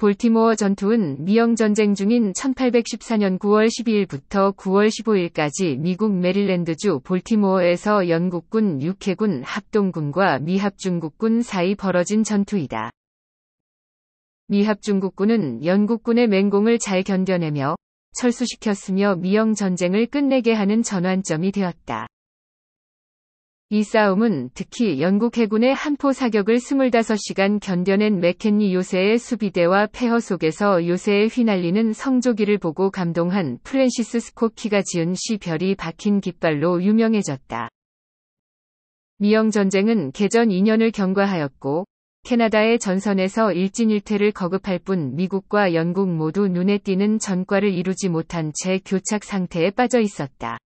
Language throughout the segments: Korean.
볼티모어 전투는 미영 전쟁 중인 1814년 9월 12일부터 9월 15일까지 미국 메릴랜드주 볼티모어에서 영국군 육해군 합동군과 미합중국군 사이 벌어진 전투이다. 미합중국군은 영국군의 맹공을 잘 견뎌내며 철수시켰으며 미영 전쟁을 끝내게 하는 전환점이 되었다. 이 싸움은 특히 영국 해군의 한포 사격을 25시간 견뎌낸 맥켄리 요새의 수비대와 폐허 속에서 요새의 휘날리는 성조기를 보고 감동한 프랜시스 스코키가 지은 시 별이 박힌 깃발로 유명해졌다. 미영 전쟁은 개전 2년을 경과하였고 캐나다의 전선에서 일진일퇴를 거급할 뿐 미국과 영국 모두 눈에 띄는 전과를 이루지 못한 채 교착 상태에 빠져 있었다.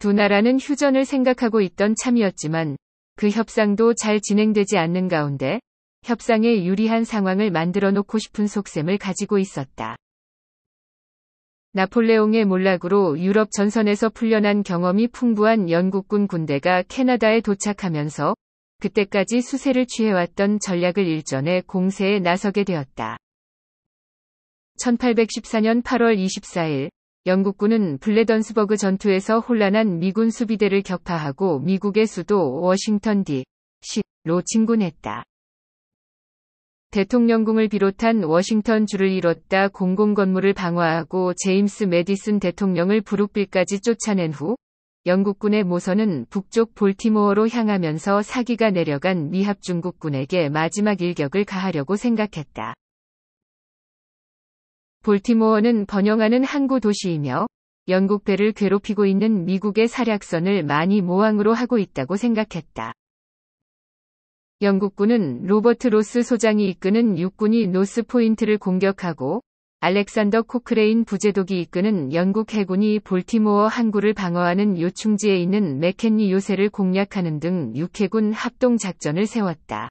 두 나라는 휴전을 생각하고 있던 참이었지만 그 협상도 잘 진행되지 않는 가운데 협상에 유리한 상황을 만들어 놓고 싶은 속셈을 가지고 있었다. 나폴레옹의 몰락으로 유럽 전선에서 풀려난 경험이 풍부한 영국군 군대가 캐나다에 도착하면서 그때까지 수세를 취해왔던 전략을 일전에 공세에 나서게 되었다. 1814년 8월 24일 영국군은 블레던스버그 전투에서 혼란한 미군 수비대를 격파하고 미국의 수도 워싱턴 D.C.로 진군했다. 대통령궁을 비롯한 워싱턴 주를 이뤘다 공공 건물을 방화하고 제임스 메디슨 대통령을 브룩빌까지 쫓아낸 후 영국군의 모선은 북쪽 볼티모어로 향하면서 사기가 내려간 미합 중국군에게 마지막 일격을 가하려고 생각했다. 볼티모어는 번영하는 항구 도시이며 영국대를 괴롭히고 있는 미국의 사략선을 많이 모항으로 하고 있다고 생각했다. 영국군은 로버트 로스 소장이 이끄는 육군이 노스 포인트를 공격하고 알렉산더 코크레인 부제독이 이끄는 영국 해군이 볼티모어 항구를 방어하는 요충지에 있는 맥켄리 요새를 공략하는 등 육해군 합동 작전을 세웠다.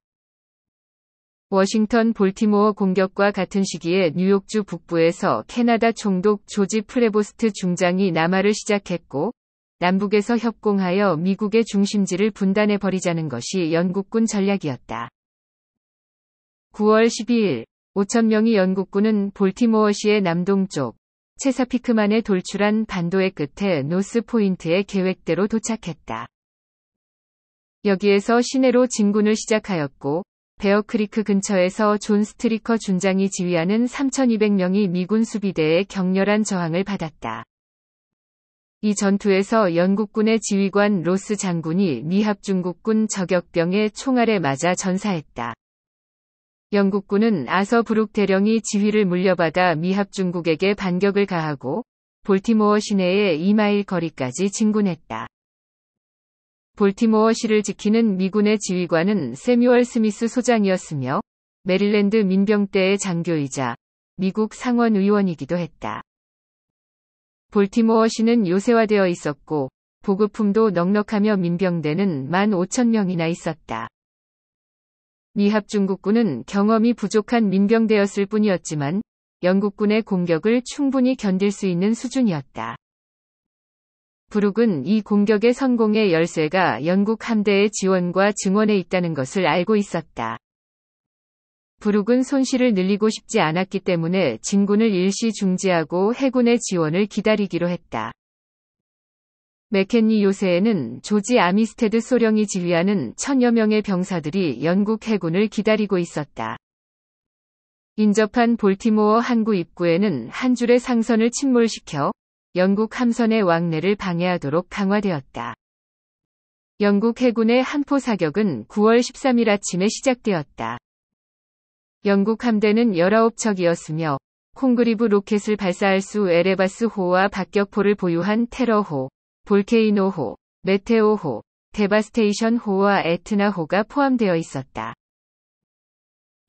워싱턴 볼티모어 공격과 같은 시기에 뉴욕주 북부에서 캐나다 총독 조지 프레보스트 중장이 남하를 시작했고 남북에서 협공하여 미국의 중심지를 분단해 버리자는 것이 영국군 전략이었다. 9월 12일 5천명이 영국군은 볼티모어시의 남동쪽 체사피크만에 돌출한 반도의 끝에 노스 포인트의 계획대로 도착했다. 여기에서 시내로 진군을 시작하였고 베어크리크 근처에서 존 스트리커 준장이 지휘하는 3,200명이 미군 수비대에 격렬한 저항을 받았다. 이 전투에서 영국군의 지휘관 로스 장군이 미합 중국군 저격병의 총알에 맞아 전사했다. 영국군은 아서 브룩 대령이 지휘를 물려받아 미합 중국에게 반격을 가하고 볼티모어 시내의 2마일 거리까지 진군했다. 볼티모어시를 지키는 미군의 지휘관은 세뮤얼 스미스 소장이었으며 메릴랜드 민병대의 장교이자 미국 상원 의원이기도 했다. 볼티모어시는 요새화되어 있었고 보급품도 넉넉하며 민병대는 15,000명이나 있었다. 미합중국군은 경험이 부족한 민병대였을 뿐이었지만 영국군의 공격을 충분히 견딜 수 있는 수준이었다. 브룩은 이 공격의 성공의 열쇠가 영국 함대의 지원과 증원에 있다는 것을 알고 있었다. 브룩은 손실을 늘리고 싶지 않았기 때문에 진군을 일시 중지하고 해군의 지원을 기다리기로 했다. 맥켄니 요새에는 조지 아미스테드 소령이 지휘하는 천여 명의 병사들이 영국 해군을 기다리고 있었다. 인접한 볼티모어 항구 입구에는 한 줄의 상선을 침몰시켜 영국 함선의 왕래를 방해하도록 강화되었다. 영국 해군의 한포 사격은 9월 13일 아침에 시작되었다. 영국 함대는 19척이었으며 콩그리브 로켓을 발사할 수 에레바스호와 박격포를 보유한 테러호, 볼케이노호, 메테오호, 데바스테이션호와 에트나호가 포함되어 있었다.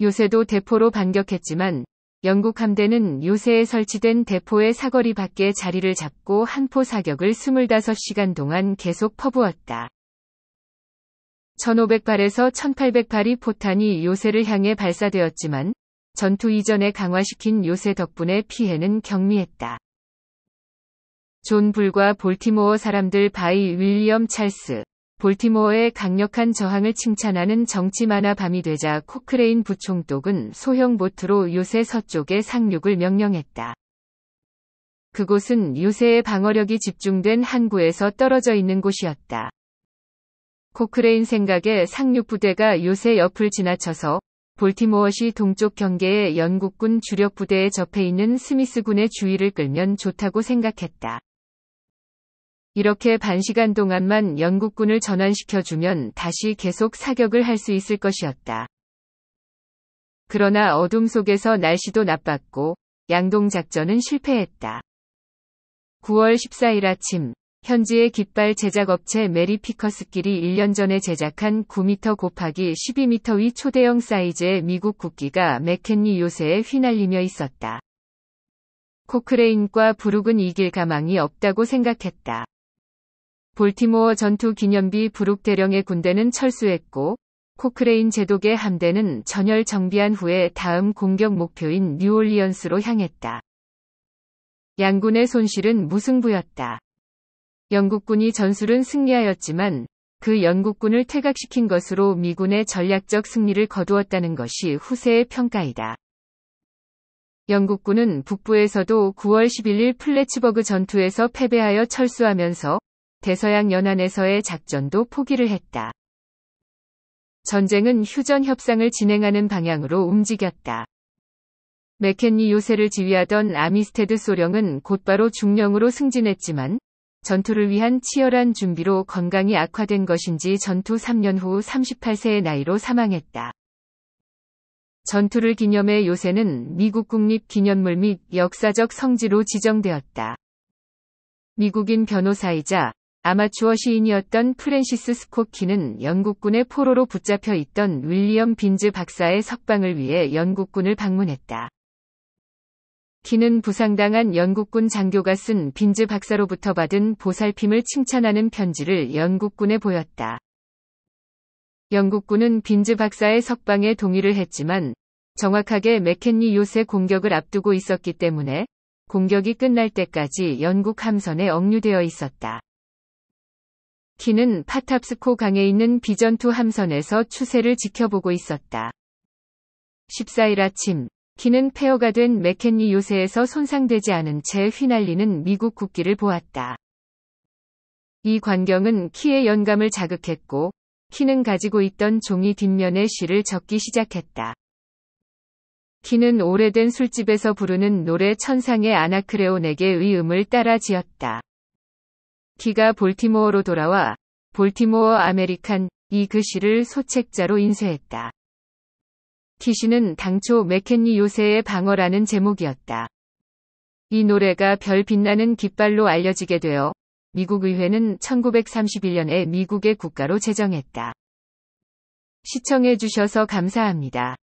요새도 대포로 반격했지만 영국 함대는 요새에 설치된 대포의 사거리 밖에 자리를 잡고 한포 사격을 25시간 동안 계속 퍼부었다. 1 5 0 0발에서1 8 0 0발이 포탄이 요새를 향해 발사되었지만 전투 이전에 강화시킨 요새 덕분에 피해는 경미했다. 존 불과 볼티모어 사람들 바이 윌리엄 찰스, 볼티모어의 강력한 저항을 칭찬하는 정치 만화 밤이 되자 코크레인 부총독은 소형 보트로 요새 서쪽의 상륙을 명령했다. 그곳은 요새의 방어력이 집중된 항구에서 떨어져 있는 곳이었다. 코크레인 생각에 상륙부대가 요새 옆을 지나쳐서 볼티모어시 동쪽 경계의 영국군 주력부대에 접해 있는 스미스군의 주의를 끌면 좋다고 생각했다. 이렇게 반시간 동안만 영국군을 전환시켜주면 다시 계속 사격을 할 수 있을 것이었다. 그러나 어둠 속에서 날씨도 나빴고 양동작전은 실패했다. 9월 14일 아침 현지의 깃발 제작업체 메리 피커스끼리 1년 전에 제작한 9m 곱하기 12m 위 초대형 사이즈의 미국 국기가 맥켄리 요새에 휘날리며 있었다. 코크레인과 부르근 이길 가망이 없다고 생각했다. 볼티모어 전투 기념비 부룩 대령의 군대는 철수했고 코크레인 제독의 함대는 전열 정비한 후에 다음 공격 목표인 뉴올리언스로 향했다. 양군의 손실은 무승부였다. 영국군이 전술은 승리하였지만 그 영국군을 퇴각시킨 것으로 미군의 전략적 승리를 거두었다는 것이 후세의 평가이다. 영국군은 북부에서도 9월 11일 플래츠버그 전투에서 패배하여 철수하면서 대서양 연안에서의 작전도 포기를 했다. 전쟁은 휴전 협상을 진행하는 방향으로 움직였다. 맥켄리 요새를 지휘하던 아미스테드 소령은 곧바로 중령으로 승진했지만 전투를 위한 치열한 준비로 건강이 악화된 것인지 전투 3년 후 38세의 나이로 사망했다. 전투를 기념해 요새는 미국 국립 기념물 및 역사적 성지로 지정되었다. 미국인 변호사이자 아마추어 시인이었던 프랜시스 스코키는 영국군의 포로로 붙잡혀 있던 윌리엄 빈즈 박사의 석방을 위해 영국군을 방문했다. 키는 부상당한 영국군 장교가 쓴 빈즈 박사로부터 받은 보살핌을 칭찬하는 편지를 영국군에 보였다. 영국군은 빈즈 박사의 석방에 동의를 했지만 정확하게 맥켄리 요새 공격을 앞두고 있었기 때문에 공격이 끝날 때까지 영국 함선에 억류되어 있었다. 키는 파탑스코 강에 있는 비전투 함선에서 추세를 지켜보고 있었다. 14일 아침, 키는 폐허가 된 맥켄리 요새에서 손상되지 않은 채 휘날리는 미국 국기를 보았다. 이 광경은 키의 연감을 자극했고, 키는 가지고 있던 종이 뒷면의 시를 적기 시작했다. 키는 오래된 술집에서 부르는 노래 천상의 아나크레온에게 의음을 따라 지었다. 티가 볼티모어로 돌아와 볼티모어 아메리칸 이 글씨를 소책자로 인쇄했다. 티시는 당초 맥켄니 요새의 방어라는 제목이었다. 이 노래가 별 빛나는 깃발로 알려지게 되어 미국 의회는 1931년에 미국의 국가로 제정했다. 시청해주셔서 감사합니다.